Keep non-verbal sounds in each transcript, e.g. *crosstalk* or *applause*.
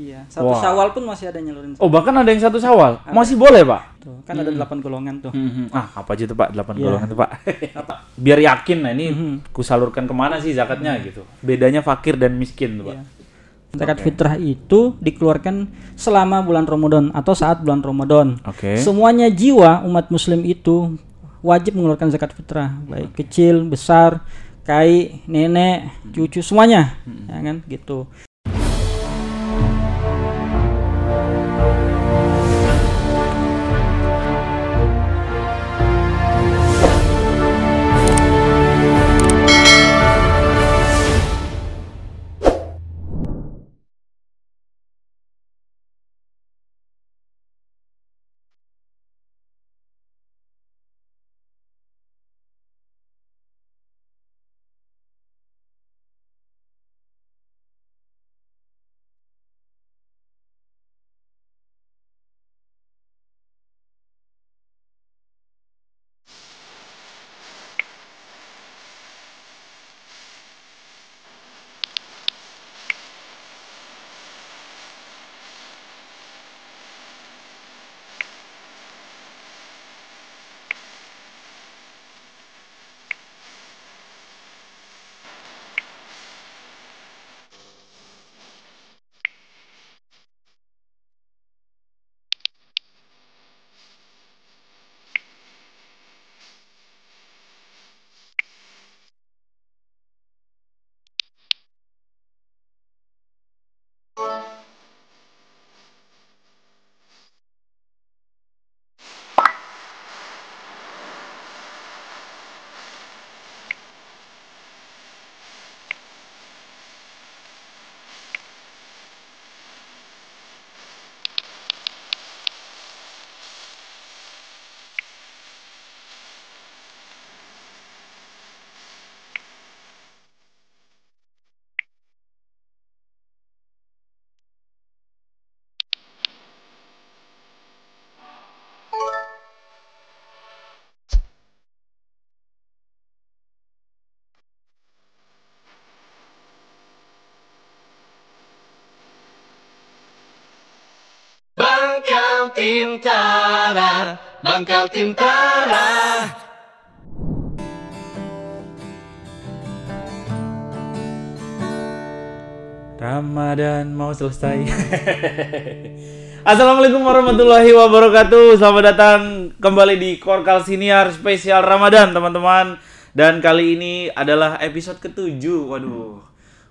Iya, satu Wah. sawal pun masih ada nyalurin. Oh, bahkan ada yang satu Syawal. Ada. Masih boleh, Pak. Tuh, kan hmm. ada delapan golongan tuh. Hmm, hmm. Ah, apa aja tuh, Pak? Delapan yeah. golongan tuh, Pak. *laughs* Biar yakin nah ini hmm. kusalurkan kemana sih zakatnya hmm. gitu. Bedanya fakir dan miskin tuh, Pak. Yeah. Zakat okay. fitrah itu dikeluarkan selama bulan Ramadan atau saat bulan Ramadan. Okay. Semuanya jiwa umat muslim itu wajib mengeluarkan zakat fitrah, baik okay. kecil, besar, kai, nenek, hmm. cucu semuanya, hmm. ya kan gitu. Bangkal Tintara, Bangkal Tintara. Ramadan mau selesai. *laughs* Assalamualaikum warahmatullahi wabarakatuh. Selamat datang kembali di Korkal Siniar spesial Ramadan, teman-teman. Dan kali ini adalah episode ketujuh. Waduh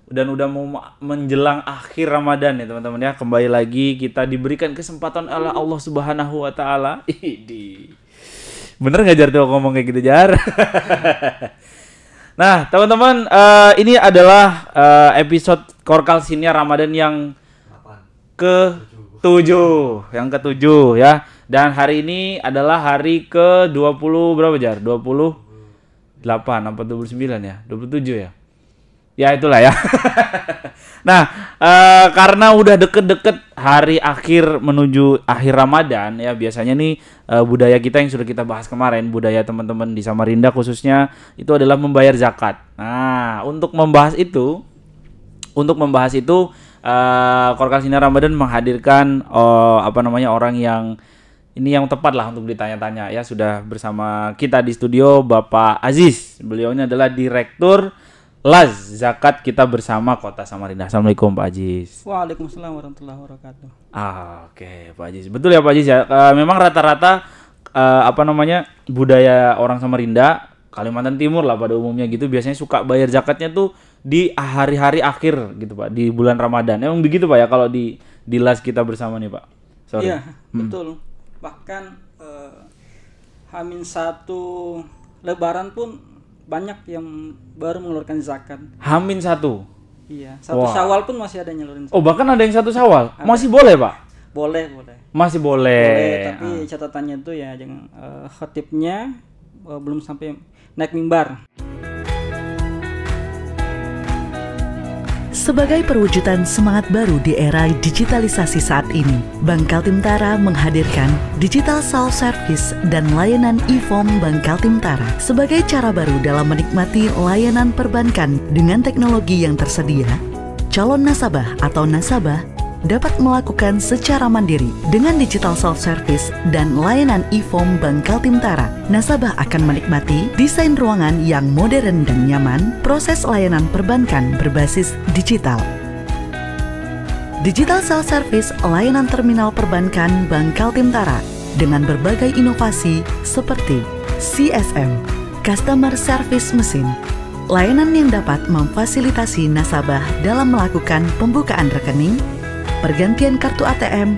dan udah mau menjelang akhir Ramadan ya teman-teman ya kembali lagi kita diberikan kesempatan oleh Allah Subhanahu wa taala. *laughs* Bener nggak jar tuh ngomong kayak gitu jar? *laughs* nah, teman-teman uh, ini adalah uh, episode Korkal sini Ramadan yang ke tujuh yang ketujuh ya dan hari ini adalah hari ke 20 berapa jar 28 apa 29 ya 27 ya ya itulah ya. *laughs* nah, e, karena udah deket-deket hari akhir menuju akhir Ramadan ya biasanya nih e, budaya kita yang sudah kita bahas kemarin, budaya teman-teman di Samarinda khususnya itu adalah membayar zakat. Nah, untuk membahas itu untuk membahas itu e, Sinar Ramadan menghadirkan e, apa namanya orang yang ini yang tepat lah untuk ditanya-tanya ya sudah bersama kita di studio Bapak Aziz. Beliau ini adalah direktur Laz zakat kita bersama Kota Samarinda. Assalamualaikum Pak Ajis. Waalaikumsalam warahmatullahi wabarakatuh. Ah, oke okay, Pak Ajis. Betul ya Pak Ajis ya. Uh, memang rata-rata uh, apa namanya budaya orang Samarinda, Kalimantan Timur lah pada umumnya gitu biasanya suka bayar zakatnya tuh di hari-hari akhir gitu Pak, di bulan Ramadan. Emang begitu Pak ya kalau di di Laz kita bersama nih Pak. Sorry. Iya, hmm. betul. Bahkan uh, Hamin satu Lebaran pun banyak yang baru mengeluarkan zakat. Hamin satu. Iya, satu wow. Syawal pun masih ada nyelurin. Oh, bahkan ada yang satu Syawal. Ada. Masih boleh, Pak? Boleh, boleh. Masih boleh. Boleh, tapi ah. catatannya itu ya jangan uh, eh, khatibnya uh, eh, belum sampai naik mimbar. Sebagai perwujudan semangat baru di era digitalisasi saat ini, Bank Kaltimtara menghadirkan Digital Self Service dan layanan e-form Bank Kaltimtara sebagai cara baru dalam menikmati layanan perbankan dengan teknologi yang tersedia. Calon nasabah atau nasabah dapat melakukan secara mandiri dengan digital self-service dan layanan e-form Bank Kaltimtara. Nasabah akan menikmati desain ruangan yang modern dan nyaman, proses layanan perbankan berbasis digital. Digital self-service layanan terminal perbankan Bank Kaltimtara dengan berbagai inovasi seperti CSM, Customer Service Mesin, layanan yang dapat memfasilitasi nasabah dalam melakukan pembukaan rekening, pergantian kartu ATM.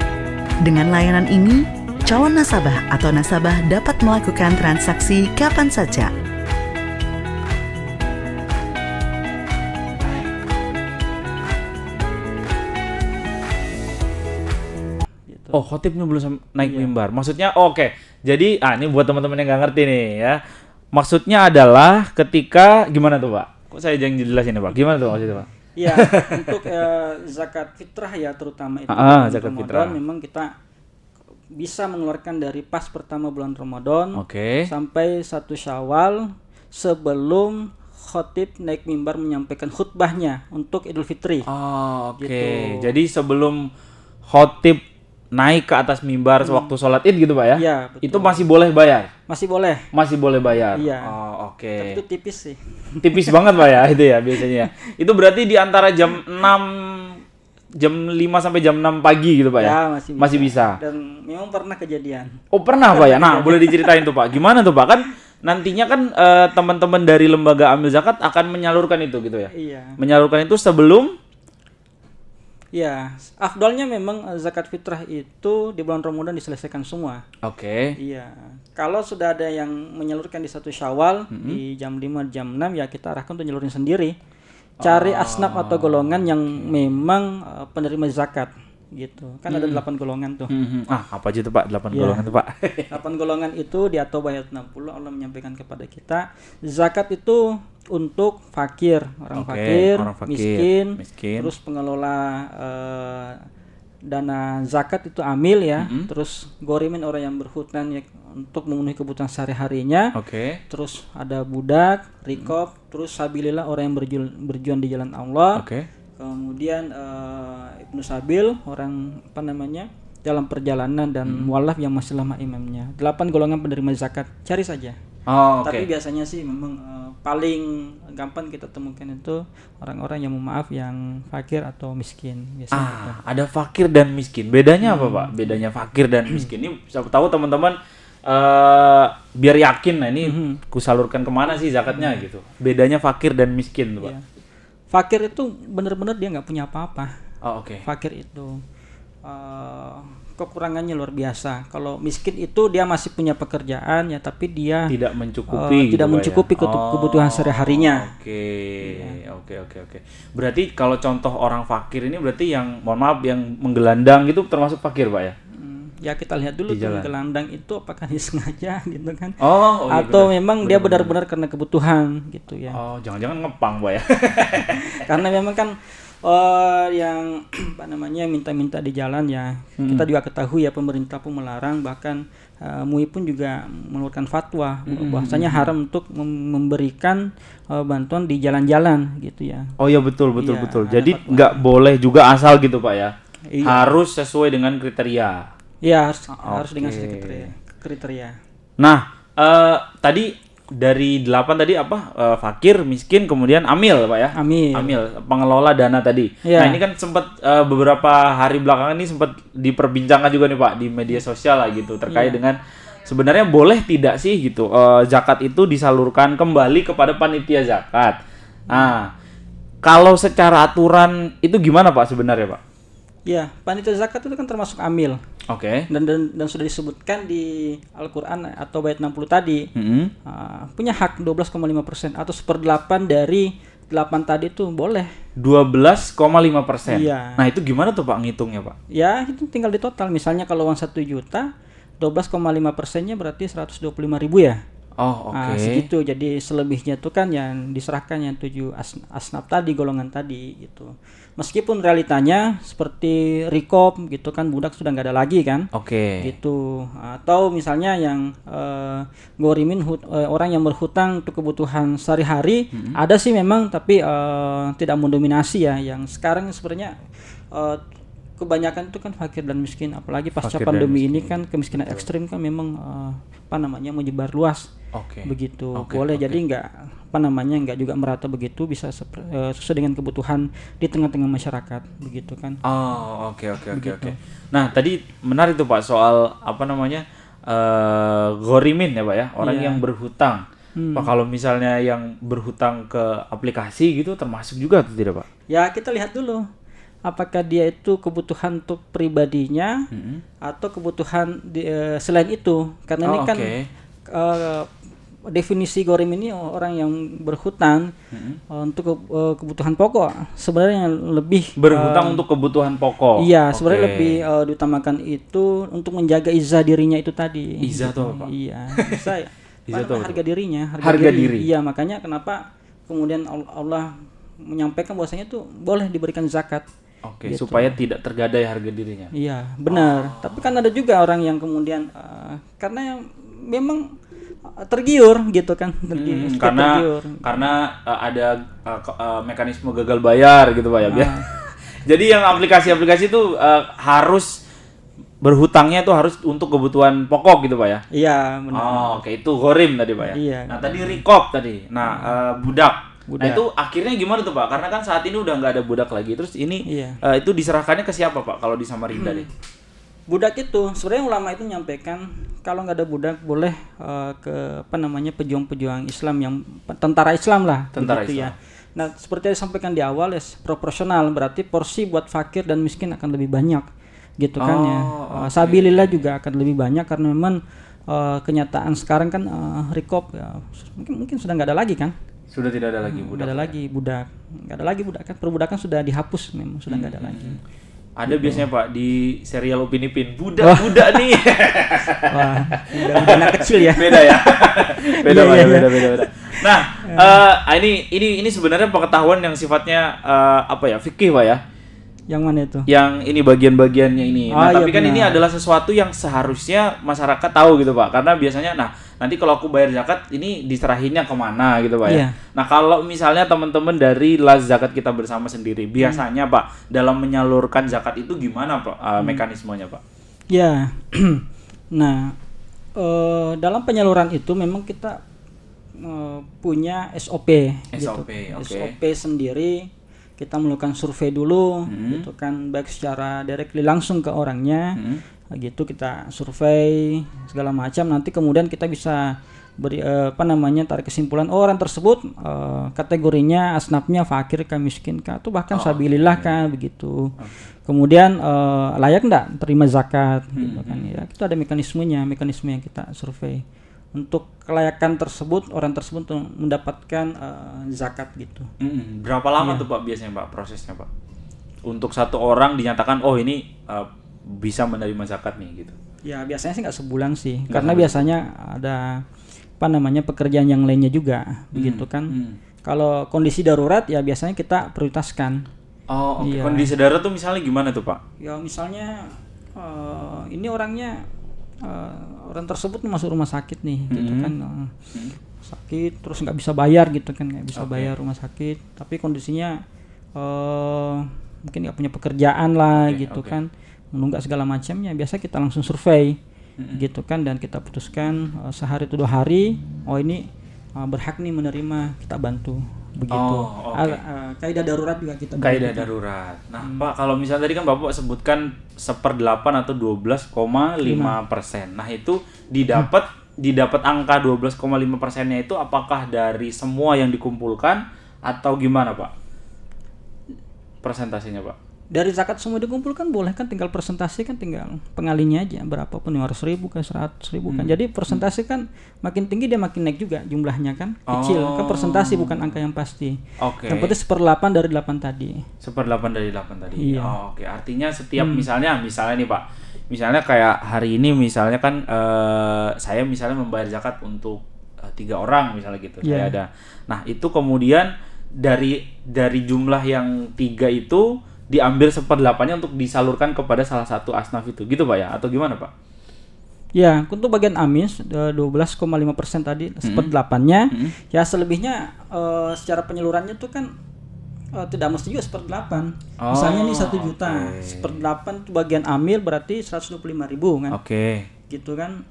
Dengan layanan ini, calon nasabah atau nasabah dapat melakukan transaksi kapan saja. Gitu. Oh, khotibnya belum naik iya. mimbar. Maksudnya oke. Okay. Jadi, ah ini buat teman-teman yang nggak ngerti nih ya. Maksudnya adalah ketika gimana tuh, Pak? Kok saya jangan jelasin ya, Pak? Gimana tuh maksudnya, Pak? Ya untuk uh, zakat fitrah ya terutama itu. Ah, ah zakat Ramadan, fitrah. Memang kita bisa mengeluarkan dari pas pertama bulan Ramadan okay. sampai satu Syawal sebelum khotib naik mimbar menyampaikan khutbahnya untuk Idul Fitri. Oh, oke. Okay. Gitu. Jadi sebelum khotib naik ke atas mimbar hmm. waktu sholat id gitu pak ya? Iya. Itu masih boleh bayar? Masih boleh. Masih boleh bayar. Iya. Oh oke. Okay. Tapi itu tipis sih. Tipis banget pak ya *laughs* itu ya biasanya. Ya. Itu berarti di antara jam 6 jam 5 sampai jam 6 pagi gitu pak ya? ya masih, masih bisa. Dan memang pernah kejadian. Oh pernah, pak ya? Nah boleh diceritain tuh pak. *laughs* Gimana tuh pak kan? Nantinya kan uh, teman-teman dari lembaga amil zakat akan menyalurkan itu gitu ya? Iya. Menyalurkan itu sebelum Ya, afdolnya memang eh, zakat fitrah itu di bulan Ramadan diselesaikan semua. Oke. Okay. Iya. Kalau sudah ada yang menyalurkan di satu Syawal mm -hmm. di jam 5 jam 6 ya kita arahkan untuk nyalurin sendiri. Cari oh. asnaf atau golongan yang memang uh, penerima zakat gitu. Kan mm -hmm. ada 8 golongan tuh. Mm -hmm. Ah, apa aja tuh Pak? 8 yeah. golongan tuh Pak. 8 golongan itu di Atau ayat 60 Allah menyampaikan kepada kita, zakat itu untuk fakir, orang okay, fakir, orang fakir miskin, miskin, terus pengelola uh, dana zakat itu amil ya, mm -hmm. terus gorimin orang yang berhutang ya, untuk memenuhi kebutuhan sehari-harinya. Okay. Terus ada budak, rikop, mm -hmm. terus sabilillah orang yang berjuang, berjuang di jalan Allah. Okay. Kemudian uh, Ibnu Sabil orang apa namanya? dalam perjalanan dan mm -hmm. mualaf yang masih lama imamnya. Delapan golongan penerima zakat, cari saja. Oh, okay. Tapi biasanya sih memang uh, paling gampang kita temukan itu orang-orang yang mau maaf yang fakir atau miskin biasanya. Ah, gitu. ada fakir dan miskin. Bedanya hmm. apa, Pak? Bedanya fakir dan hmm. miskin. Ini saya tahu teman-teman uh, biar yakin nah ini hmm. kusalurkan kemana sih zakatnya hmm. gitu. Bedanya fakir dan miskin, Pak. Yeah. Fakir itu benar-benar dia nggak punya apa-apa. Oh, oke. Okay. Fakir itu uh, kekurangannya luar biasa. Kalau miskin itu dia masih punya pekerjaan ya, tapi dia tidak mencukupi, uh, tidak ya? mencukupi ya? oh, kebutuhan sehari-harinya. Oke, iya. oke, oke, oke. Berarti kalau contoh orang fakir ini berarti yang mohon maaf yang menggelandang itu termasuk fakir, pak ya? Hmm, ya kita lihat dulu tuh gelandang itu apakah disengaja *laughs* gitu kan oh, oh iya, atau benar. memang benar, dia benar-benar karena kebutuhan gitu ya oh jangan-jangan ngepang pak ya *laughs* karena memang kan uh, yang *clears throat* apa namanya minta-minta di jalan ya hmm. kita juga ketahui ya pemerintah pun melarang bahkan uh, MUI pun juga mengeluarkan fatwa hmm. bahwasanya haram untuk memberikan uh, bantuan di jalan-jalan gitu ya oh ya betul betul ya, betul jadi nggak boleh juga asal gitu pak ya iya. harus sesuai dengan kriteria Iya harus okay. Ah, harus dengan kriteria kriteria nah uh, tadi dari delapan tadi apa uh, fakir miskin kemudian amil pak ya amil amil pengelola dana tadi ya. nah ini kan sempat uh, eh, beberapa hari belakangan ini sempat diperbincangkan juga nih pak di media sosial lah gitu terkait ya. dengan sebenarnya boleh tidak sih gitu uh, zakat itu disalurkan kembali kepada panitia zakat nah kalau secara aturan itu gimana pak sebenarnya pak Ya, panitia zakat itu kan termasuk amil. Oke. Okay. Dan, dan dan sudah disebutkan di Al-Qur'an atau ayat 60 tadi. Mm -hmm. uh, punya hak 12,5% atau seperdelapan dari 8 tadi itu boleh. 12,5%. Iya. Nah, itu gimana tuh Pak ngitungnya, Pak? Ya, itu tinggal di total. Misalnya kalau uang 1 juta, 12,5 persennya berarti 125 ribu ya. Oh ah, oke. Okay. Nah, segitu jadi selebihnya itu kan yang diserahkan yang tujuh as asnaf tadi golongan tadi gitu meskipun realitanya seperti rikop gitu kan budak sudah nggak ada lagi kan oke okay. gitu atau misalnya yang uh, gorimin hut, uh, orang yang berhutang untuk kebutuhan sehari-hari mm -hmm. ada sih memang tapi uh, tidak mendominasi ya yang sekarang sebenarnya uh, kebanyakan itu kan fakir dan miskin apalagi pasca fakir pandemi ini kan kemiskinan Betul. ekstrim kan memang uh, apa namanya menyebar luas okay. begitu okay, boleh okay. jadi nggak apa namanya nggak juga merata begitu bisa uh, sesuai dengan kebutuhan di tengah-tengah masyarakat begitu kan oh oke oke oke oke nah tadi menarik tuh pak soal apa namanya uh, eh, gorimin ya pak ya orang yeah. yang berhutang Hmm. Pak kalau misalnya yang berhutang ke aplikasi gitu termasuk juga atau tidak pak? Ya kita lihat dulu apakah dia itu kebutuhan untuk pribadinya hmm. atau kebutuhan di, uh, selain itu karena oh, ini kan okay. uh, eh, definisi gorim ini orang yang berhutang hmm. uh, untuk ke, uh, kebutuhan pokok sebenarnya lebih berhutang uh, untuk kebutuhan pokok iya okay. sebenarnya lebih uh, diutamakan itu untuk menjaga izah dirinya itu tadi izah tuh apa iya saya *laughs* harga dirinya harga, harga diri. diri iya makanya kenapa kemudian Allah menyampaikan bahwasanya itu boleh diberikan zakat Oke, gitu. supaya tidak tergadai harga dirinya. Iya, benar. Oh. Tapi kan ada juga orang yang kemudian uh, karena yang memang eh, tergiur gitu kan hmm, tergiur, hmm, karena tergiur. karena uh, ada uh, uh, mekanisme gagal bayar gitu pak ya ah. *laughs* jadi yang aplikasi-aplikasi itu uh, harus berhutangnya itu harus untuk kebutuhan pokok gitu pak ya iya benar oh oke okay. itu gorim tadi pak ya iya nah benar. tadi rikop tadi nah uh, budak budak. Nah itu akhirnya gimana tuh pak? Karena kan saat ini udah nggak ada budak lagi. Terus ini iya. uh, itu diserahkannya ke siapa pak? Kalau di Samarinda nih hmm. Budak itu sebenarnya ulama itu nyampaikan kalau nggak ada budak boleh uh, ke apa namanya pejuang-pejuang Islam yang tentara Islam lah. Tentara ya. Islam. Ya. Nah seperti yang disampaikan di awal ya proporsional berarti porsi buat fakir dan miskin akan lebih banyak gitu oh, kan ya. Oh, eh, okay. Uh, Sabilillah juga akan lebih banyak karena memang uh, kenyataan sekarang kan uh, rekop ya, mungkin mungkin sudah nggak ada lagi kan sudah tidak ada lagi hmm, budak. Tidak ada kan? lagi budak. Enggak ada lagi budak kan perbudakan sudah dihapus memang sudah enggak hmm. ada lagi. Hmm. Ada gitu. biasanya Pak di serial Upin Ipin budak-budak nih. *laughs* Wah, budak anak kecil ya. Beda ya. *laughs* beda, beda, iya, iya, iya. beda, beda, beda. Nah, uh, *laughs* ini ini ini sebenarnya pengetahuan yang sifatnya uh, apa ya? Fikih Pak ya yang mana itu? Yang ini bagian-bagiannya ini. Oh, nah, iya tapi kan benar. ini adalah sesuatu yang seharusnya masyarakat tahu gitu pak. Karena biasanya, nah nanti kalau aku bayar zakat ini diserahinnya kemana gitu pak ya. Iya. Nah kalau misalnya teman-teman dari las zakat kita bersama sendiri, hmm. biasanya hmm. pak dalam menyalurkan zakat itu gimana pak uh, mekanismenya pak? Ya, *clears throat* nah uh, dalam penyaluran itu memang kita uh, punya SOP. SOP, gitu. okay. SOP sendiri kita melakukan survei dulu hmm. gitu kan baik secara directly langsung ke orangnya hmm. gitu kita survei segala macam nanti kemudian kita bisa beri uh, apa namanya tarik kesimpulan oh, orang tersebut uh, kategorinya asnafnya fakir kah miskin kah atau bahkan oh, sabilillah kah begitu okay. kemudian uh, layak enggak terima zakat hmm. gitu kan hmm. ya itu ada mekanismenya mekanisme yang kita survei untuk kelayakan tersebut orang tersebut mendapatkan uh, zakat gitu. Hmm, berapa lama iya. tuh Pak biasanya Pak prosesnya Pak? Untuk satu orang dinyatakan oh ini uh, bisa menerima zakat nih gitu. Ya biasanya sih nggak sebulan sih, gak karena sebulan. biasanya ada apa namanya pekerjaan yang lainnya juga, hmm, begitu kan. Hmm. Kalau kondisi darurat ya biasanya kita prioritaskan. Oh, okay. ya. kondisi darurat tuh misalnya gimana tuh Pak? Ya misalnya uh, ini orangnya uh, orang tersebut masuk rumah sakit nih gitu hmm. gitu kan uh, sakit terus nggak bisa bayar gitu kan nggak bisa okay. bayar rumah sakit tapi kondisinya uh, mungkin nggak punya pekerjaan lah okay, gitu okay. kan menunggak segala macamnya biasa kita langsung survei hmm. gitu kan dan kita putuskan uh, sehari itu dua hari oh ini uh, berhak nih menerima kita bantu begitu. Oh, okay. uh, eh, kaidah darurat juga kita Kaidah darurat. Nah, hmm. Pak, kalau misalnya tadi kan Bapak sebutkan seperdelapan atau 12,5 persen. Nah, itu didapat hmm. didapat angka 12,5 persennya itu apakah dari semua yang dikumpulkan atau gimana, Pak? Persentasenya, Pak? dari zakat semua dikumpulkan boleh kan tinggal persentase kan tinggal pengalinya aja berapapun yang harus seribu kan seratus ribu kan hmm. jadi persentase kan makin tinggi dia makin naik juga jumlahnya kan kecil oh. kan persentase bukan angka yang pasti okay. yang penting delapan dari delapan tadi Seper delapan dari delapan tadi iya. oh, oke okay. artinya setiap hmm. misalnya misalnya nih pak misalnya kayak hari ini misalnya kan uh, saya misalnya membayar zakat untuk eh, tiga orang misalnya gitu yeah. saya iya. ada nah itu kemudian dari dari jumlah yang tiga itu diambil seperdelapannya untuk disalurkan kepada salah satu asnaf itu gitu pak ya atau gimana pak? Ya untuk bagian amis 12,5 eh, persen tadi hmm seperdelapannya hmm ya selebihnya uh, secara penyeluruhannya tuh kan uh, tidak mesti juga seperdelapan oh, misalnya ini satu juta seperdelapan itu bagian amil berarti 125 ribu kan? Oke okay. gitu kan.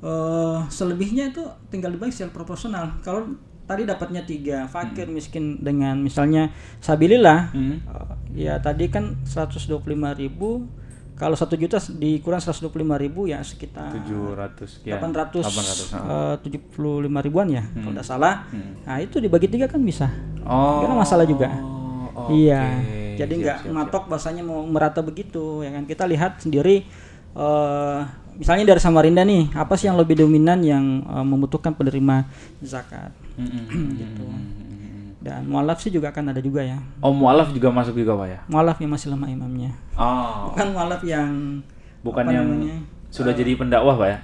uh, *clears throat* selebihnya itu tinggal dibagi secara proporsional kalau tadi dapatnya tiga fakir hmm. miskin dengan misalnya sabillilah hmm. uh, ya tadi kan 125 ribu kalau satu juta dikurang 125 ribu ya sekitar 700 ya, 800, 800 uh, 75 ribuan ya hmm. kalau tidak salah hmm. nah itu dibagi tiga kan bisa oh. karena masalah juga oh, iya jadi nggak matok bahasanya mau merata begitu ya kan kita lihat sendiri uh, misalnya dari Samarinda nih, apa sih yang lebih dominan yang uh, membutuhkan penerima zakat? Hmm, hmm, hmm, *clears throat* gitu. Dan mualaf sih juga akan ada juga ya. Oh, mualaf juga masuk juga Pak ya? Mualaf yang masih lemah imamnya. Oh. Bukan mualaf yang bukan yang namanya? sudah uh, jadi pendakwah Pak ya.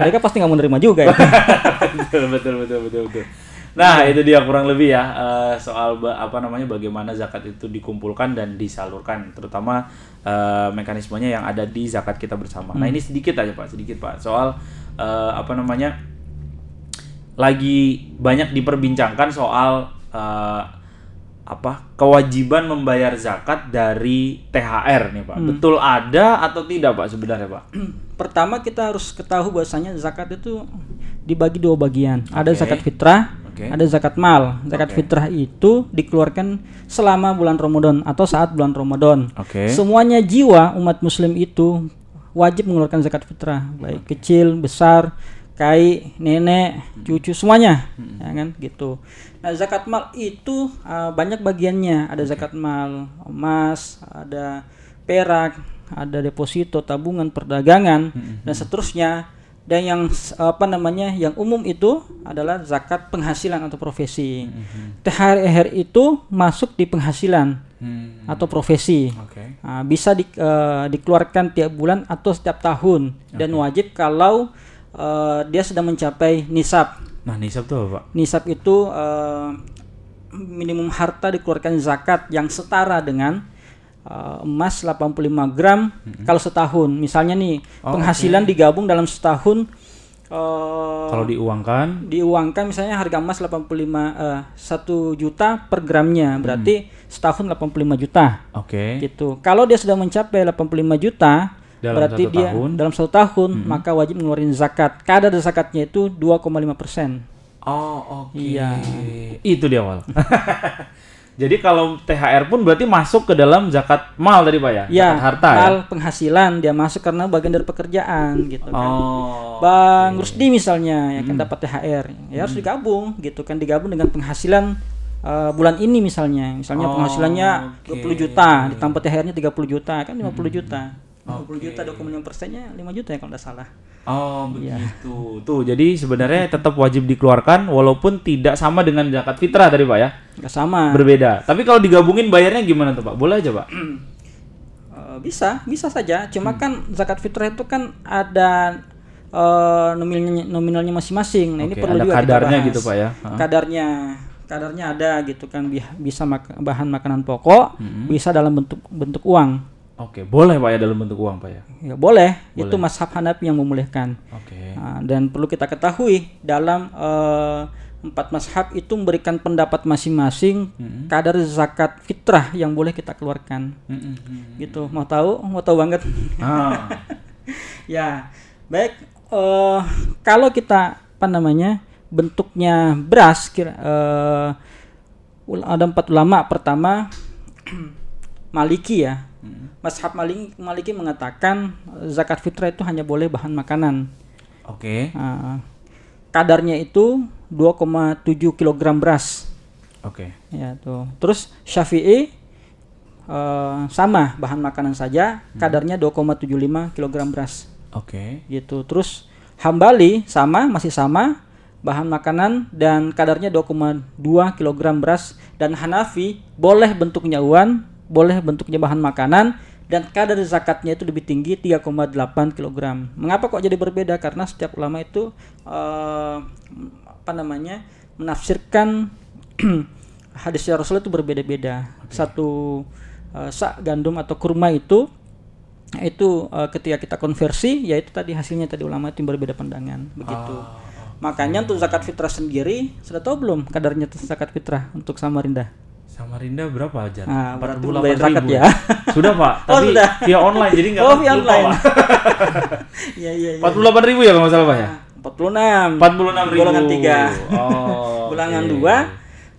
Nah, mereka pasti nggak menerima juga ya. *laughs* betul betul betul betul betul. Nah, iya. itu dia kurang lebih ya uh, soal apa namanya bagaimana zakat itu dikumpulkan dan disalurkan, terutama uh, mekanismenya yang ada di zakat kita bersama. Nah, hmm. Nah, ini sedikit aja Pak, sedikit Pak soal uh, apa namanya lagi banyak diperbincangkan soal uh, apa kewajiban membayar zakat dari THR nih Pak. Hmm. Betul ada atau tidak Pak sebenarnya Pak? *clears throat* Pertama kita harus ketahui bahwasanya zakat itu dibagi dua bagian. Okay. Ada zakat fitrah Okay. Ada zakat mal. Zakat okay. fitrah itu dikeluarkan selama bulan Ramadan atau saat bulan Ramadan. Okay. Semuanya jiwa umat muslim itu wajib mengeluarkan zakat fitrah, baik okay. kecil, besar, kai, nenek, cucu semuanya, hmm. ya kan gitu. Nah, zakat mal itu uh, banyak bagiannya. Ada okay. zakat mal emas, ada perak, ada deposito, tabungan, perdagangan hmm. dan seterusnya dan yang apa namanya yang umum itu adalah zakat penghasilan atau profesi. Mm-hmm. THR itu masuk di penghasilan mm-hmm. atau profesi. Okay. Uh, bisa di, uh, dikeluarkan tiap bulan atau setiap tahun okay. dan wajib kalau uh, dia sudah mencapai nisab. Nah, nisab itu apa, Pak? Nisab itu uh, minimum harta dikeluarkan zakat yang setara dengan uh, emas 85 gram mm -hmm. kalau setahun. Misalnya nih, oh, penghasilan okay. digabung dalam setahun uh, kalau diuangkan diuangkan misalnya harga emas 85 uh, eh, juta per gramnya, berarti hmm. setahun 85 juta. Oke. Okay. Gitu. Kalau dia sudah mencapai 85 juta dalam berarti dia tahun. dalam satu tahun hmm. maka wajib ngeluarin zakat. Kadar zakatnya itu 2,5 persen. Oh oke. Okay. Iya. Itu di awal. *laughs* Jadi kalau THR pun berarti masuk ke dalam zakat mal tadi Pak ya? Ya, harta mal, ya? penghasilan dia masuk karena bagian dari pekerjaan gitu kan. Oh, Bang okay. Rusdi misalnya ya hmm. kan dapat THR, ya harus hmm. digabung gitu kan digabung dengan penghasilan uh, bulan ini misalnya. Misalnya oh, penghasilannya okay. 20 juta ditambah THR-nya 30 juta, kan 50 hmm. juta okay. 20 juta 26 persennya 5 juta ya kalau nggak salah oh iya. begitu ya. tuh jadi sebenarnya tetap wajib dikeluarkan walaupun tidak sama dengan zakat fitrah tadi pak ya Gak sama berbeda tapi kalau digabungin bayarnya gimana tuh pak boleh aja pak *clears throat* eh, bisa bisa saja cuma hmm. kan zakat fitrah itu kan ada uh, nominalnya nominalnya masing-masing nah okay, ini perlu ada juga kadarnya kita bahas. gitu pak ya Ha? kadarnya kadarnya ada gitu kan bisa mak bahan makanan pokok -hmm. bisa dalam bentuk bentuk uang Oke, boleh Pak ya dalam bentuk uang Pak ya? ya boleh. boleh, itu mashab Hanafi yang memulihkan. Oke. Nah, dan perlu kita ketahui dalam uh, empat mashab itu memberikan pendapat masing-masing mm-hmm. kadar zakat fitrah yang boleh kita keluarkan. Mm-hmm. Gitu. Mau tahu? Mau tahu banget. Ah. *laughs* ya. Baik, uh, kalau kita apa namanya? bentuknya beras kira uh, ada empat ulama pertama *clears throat* Maliki ya Mas mm-hmm. Mashab Maliki, Maliki mengatakan zakat fitrah itu hanya boleh bahan makanan. Oke. Okay. Uh, kadarnya itu 2,7 kg beras. Oke. Okay. Ya tuh. Terus Syafi'i uh, sama bahan makanan saja hmm. kadarnya 2,75 kg beras. Oke. Okay. Gitu. Terus Hambali sama masih sama bahan makanan dan kadarnya 2,2 kg beras dan Hanafi boleh bentuknya uan boleh bentuknya bahan makanan dan kadar zakatnya itu lebih tinggi 3,8 kg. Mengapa kok jadi berbeda? Karena setiap ulama itu uh, apa namanya? menafsirkan *clears throat* hadis Rasul itu berbeda-beda. Okay. Satu uh, sak gandum atau kurma itu itu uh, ketika kita konversi yaitu tadi hasilnya tadi ulama itu berbeda pandangan begitu. Ah, Makanya untuk zakat fitrah sendiri sudah tahu belum kadarnya zakat fitrah untuk Samarinda? Samarinda berapa aja? Nah, 48 ribu. ya. *laughs* Sudah pak, tapi oh, sudah. via online jadi nggak oh, via online. *laughs* Iya, iya, iya iya. Empat puluh delapan ribu ya kalau salah pak ya? Ah, empat puluh enam. Empat puluh enam ribu. Golongan tiga. Oh. *laughs* golongan okay. dua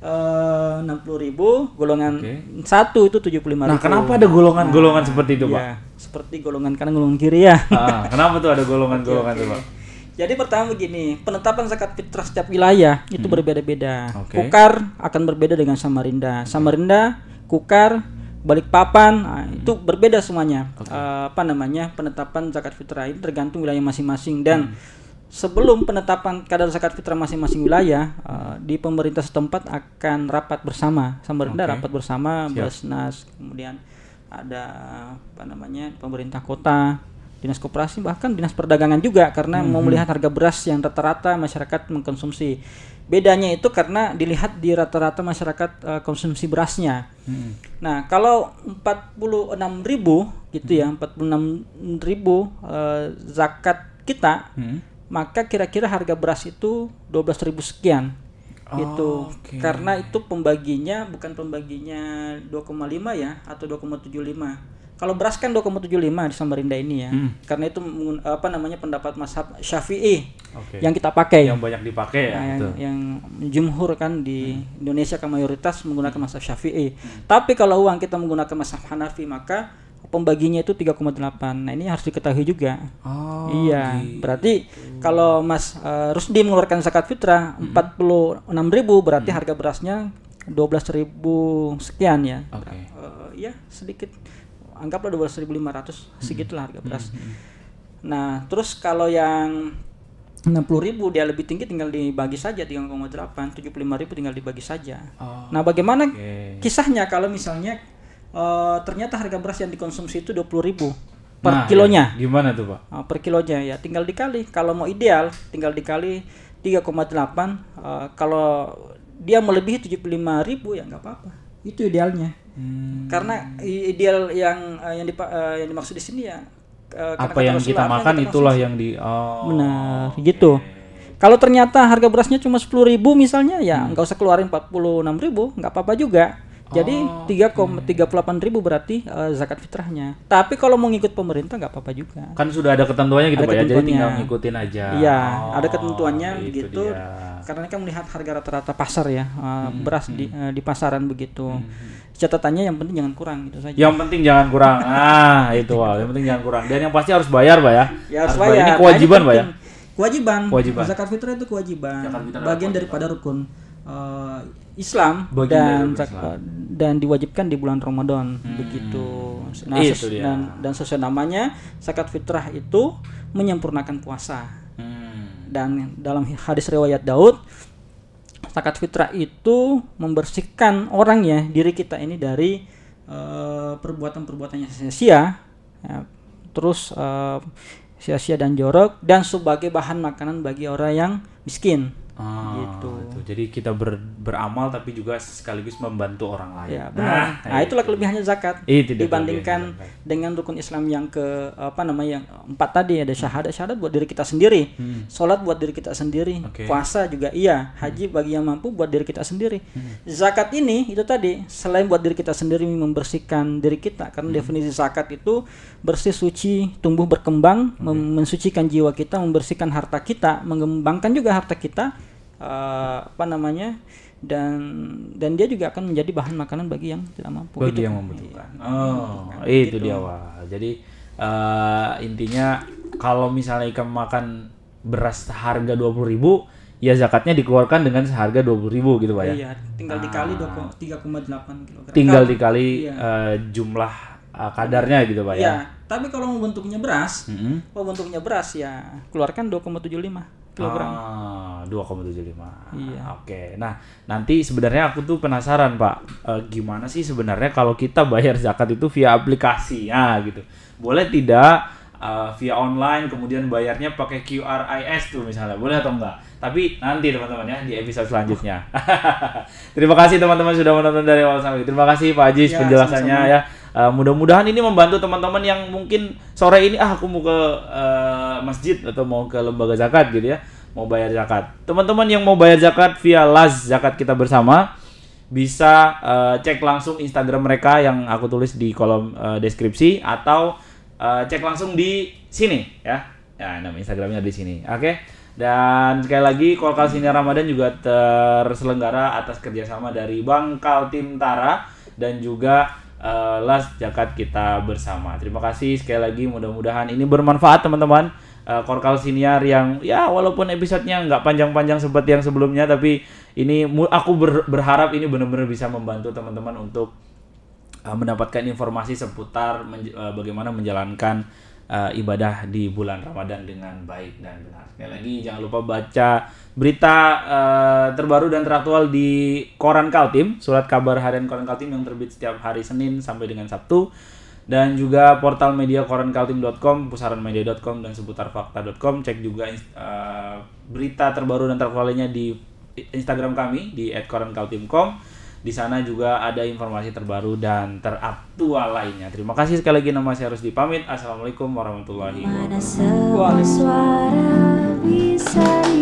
eh, enam puluh ribu, golongan okay. satu itu tujuh puluh lima. Nah, kenapa ada golongan-golongan nah, seperti itu, ya, pak? Iya, seperti golongan kanan, golongan kiri ya. Ah, kenapa tuh ada golongan-golongan okay, okay. itu, pak? Jadi pertama begini, penetapan zakat fitrah setiap wilayah itu hmm. berbeda-beda. Okay. Kukar akan berbeda dengan Samarinda. Samarinda, Kukar, Balikpapan, nah, hmm. itu berbeda semuanya. Okay. Uh, eh, apa namanya? Penetapan zakat fitrah itu tergantung wilayah masing-masing dan hmm. Sebelum penetapan kadar zakat fitrah masing-masing wilayah uh, di pemerintah setempat akan rapat bersama Samarinda okay. rapat bersama Siap. Basnas kemudian ada apa namanya pemerintah kota dinas koperasi bahkan dinas perdagangan juga karena hmm. mau melihat harga beras yang rata-rata masyarakat mengkonsumsi bedanya itu karena dilihat di rata-rata masyarakat uh, konsumsi berasnya hmm. nah kalau 46 ribu gitu hmm. ya 46 mhm. ribu uh, zakat kita hmm. maka kira-kira harga beras itu 12 ribu sekian oh, itu okay. karena itu pembaginya bukan pembaginya 2,5 ya atau 2,75 kalau beras kan 2,75 di Samarinda ini ya. Hmm. Karena itu apa namanya pendapat mazhab Syafi'i okay. yang kita pakai. Yang banyak dipakai ya. Nah, yang, yang jumhur kan di hmm. Indonesia kan mayoritas menggunakan hmm. mazhab Syafi'i. Hmm. Tapi kalau uang kita menggunakan mazhab Hanafi maka pembaginya itu 3,8. Nah, ini harus diketahui juga. Oh. Iya. Gitu. Berarti kalau Mas uh, Rusdi mengeluarkan zakat fitrah -hmm. 46.000 berarti -hmm. harga berasnya 12.000 sekian ya. Oke. Okay. Uh, eh, ya, sedikit anggaplah 12.500 hmm. segitulah harga beras. Hmm, hmm, nah, terus kalau yang 60.000 dia lebih tinggi tinggal dibagi saja 3,8, 75.000 tinggal dibagi saja. Oh, nah, bagaimana okay. kisahnya kalau misalnya uh, ternyata harga beras yang dikonsumsi itu 20.000 per nah, kilonya. Ya, gimana tuh, Pak? Ah, per kilonya ya tinggal dikali. Kalau mau ideal tinggal dikali 3,8 uh, eh, kalau dia melebihi 75.000 ya nggak apa-apa. Itu idealnya. Hmm. Karena ideal yang eh, yang, dipa, eh, yang dimaksud di sini ya eh, apa yang kita makan yang kita itulah yang di oh, benar okay. gitu. Kalau ternyata harga berasnya cuma sepuluh ribu misalnya ya hmm. nggak hmm. usah keluarin empat puluh enam ribu nggak apa-apa juga jadi oh, tiga hmm. tiga puluh delapan ribu berarti uh, zakat fitrahnya. Tapi kalau mau ngikut pemerintah nggak apa-apa juga. Kan sudah ada ketentuannya gitu ada pak ya. Jadi tinggal ngikutin aja. Iya, oh, ada ketentuannya begitu. Karena kan melihat harga rata-rata pasar ya, uh, hmm, beras hmm. di uh, eh, di pasaran begitu. Hmm, hmm. Catatannya yang penting jangan kurang gitu saja. Yang penting jangan kurang. ah, *laughs* itu wow. Yang penting jangan kurang. Dan yang pasti harus bayar, Pak ya. Ya harus, bayar. bayar. Ini kewajiban, nah, Pak ya. Kewajiban. kewajiban. Zakat fitrah itu kewajiban. fitrah Bagian daripada rukun uh, Islam dan Islam. dan diwajibkan di bulan Ramadan hmm. begitu. Nah, ses- dan dan sesuai namanya zakat fitrah itu menyempurnakan puasa. Hmm. Dan dalam hadis riwayat Daud zakat fitrah itu membersihkan orang ya diri kita ini dari eh, perbuatan-perbuatannya sia-sia. Ya, terus uh, sia-sia dan jorok dan sebagai bahan makanan bagi orang yang miskin. Ah. Gitu. Jadi kita ber, beramal tapi juga sekaligus membantu orang lain. Ya, nah, benar. Nah, nah itulah itu. kelebihannya zakat itu dibandingkan kelebihannya. dengan rukun Islam yang ke apa namanya yang empat tadi ada syahadat syahadat buat diri kita sendiri, hmm. sholat buat diri kita sendiri, okay. puasa juga iya, haji hmm. bagi yang mampu buat diri kita sendiri. Hmm. Zakat ini itu tadi selain buat diri kita sendiri membersihkan diri kita karena hmm. definisi zakat itu bersih suci tumbuh berkembang okay. mensucikan jiwa kita membersihkan harta kita mengembangkan juga harta kita Eh, apa namanya dan dan dia juga akan menjadi bahan makanan bagi yang tidak mampu bagi gitu kan. iya, oh, gitu kan. itu yang membutuhkan oh itu gitu. dia wah jadi uh, intinya kalau misalnya ikan makan beras harga dua puluh ribu ya zakatnya dikeluarkan dengan seharga dua puluh ribu gitu pak ya iya tinggal dikali ah. tiga koma delapan kilogram tinggal dikali iya. uh, jumlah uh, kadarnya gitu pak ya? iya. ya tapi kalau mau bentuknya beras mm -hmm. kalau bentuknya beras ya keluarkan 2,75 kilogram ah dua tujuh Iya. Oke. Nah, nanti sebenarnya aku tuh penasaran, Pak. uh, gimana sih sebenarnya kalau kita bayar zakat itu via aplikasi? Nah, gitu. Boleh tidak uh, via online kemudian bayarnya pakai QRIS tuh misalnya? Boleh atau enggak? Tapi nanti teman-teman ya di episode selanjutnya. *laughs* Terima kasih teman-teman sudah menonton dari awal sampai. Terima kasih Pak Ajis ya, penjelasannya sama -sama. ya. Uh, mudah-mudahan ini membantu teman-teman yang mungkin sore ini ah aku mau ke uh, masjid atau mau ke lembaga zakat gitu ya mau bayar zakat. Teman-teman yang mau bayar zakat via Laz Zakat Kita Bersama bisa uh, cek langsung Instagram mereka yang aku tulis di kolom uh, deskripsi atau uh, cek langsung di sini ya. Ya, nama Instagramnya di sini. Oke. Okay? Dan sekali lagi Kolkal Sinar Ramadan juga terselenggara atas kerjasama dari Bank Kaltim Tara dan juga uh, Las Jakat kita bersama. Terima kasih sekali lagi mudah-mudahan ini bermanfaat teman-teman uh, eh, Korkal Siniar yang ya walaupun episodenya nggak panjang-panjang seperti yang sebelumnya tapi ini aku ber, berharap ini benar-benar bisa membantu teman-teman untuk uh, mendapatkan informasi seputar menj uh, bagaimana menjalankan uh, ibadah di bulan Ramadan dengan baik dan benar. Sekali lagi jangan lupa baca berita uh, terbaru dan teraktual di Koran Kaltim, surat kabar harian Koran Kaltim yang terbit setiap hari Senin sampai dengan Sabtu dan juga portal media korankaltim.com, pusaranmedia.com dan seputarfakta.com Cek juga uh, berita terbaru dan terkualinya di Instagram kami di @korankaltim.com. Di sana juga ada informasi terbaru dan teraktual lainnya. Terima kasih sekali lagi nama saya harus dipamit. Assalamualaikum warahmatullahi wabarakatuh.